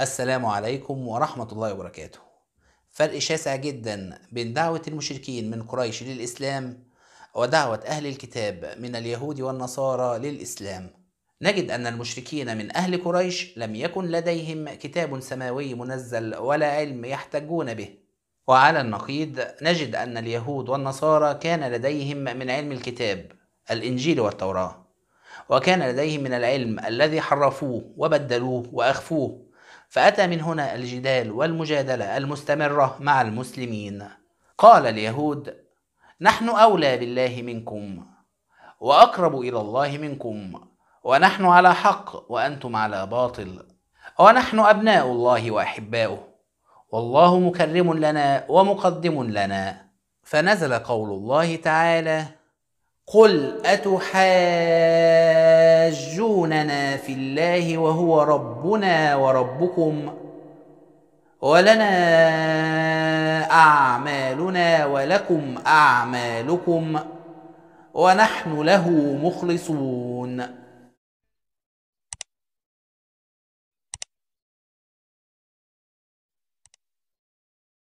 السلام عليكم ورحمة الله وبركاته فرق شاسع جدا بين دعوة المشركين من قريش للإسلام ودعوة أهل الكتاب من اليهود والنصارى للإسلام نجد أن المشركين من أهل قريش لم يكن لديهم كتاب سماوي منزل ولا علم يحتجون به وعلى النقيض نجد أن اليهود والنصارى كان لديهم من علم الكتاب الإنجيل والتوراة وكان لديهم من العلم الذي حرفوه وبدلوه وأخفوه فأتى من هنا الجدال والمجادلة المستمرة مع المسلمين قال اليهود نحن أولى بالله منكم وأقرب إلى الله منكم ونحن على حق وأنتم على باطل ونحن أبناء الله وأحباؤه والله مكرم لنا ومقدم لنا فنزل قول الله تعالى قل أتحاجون يشركوننا في الله وهو ربنا وربكم ولنا اعمالنا ولكم اعمالكم ونحن له مخلصون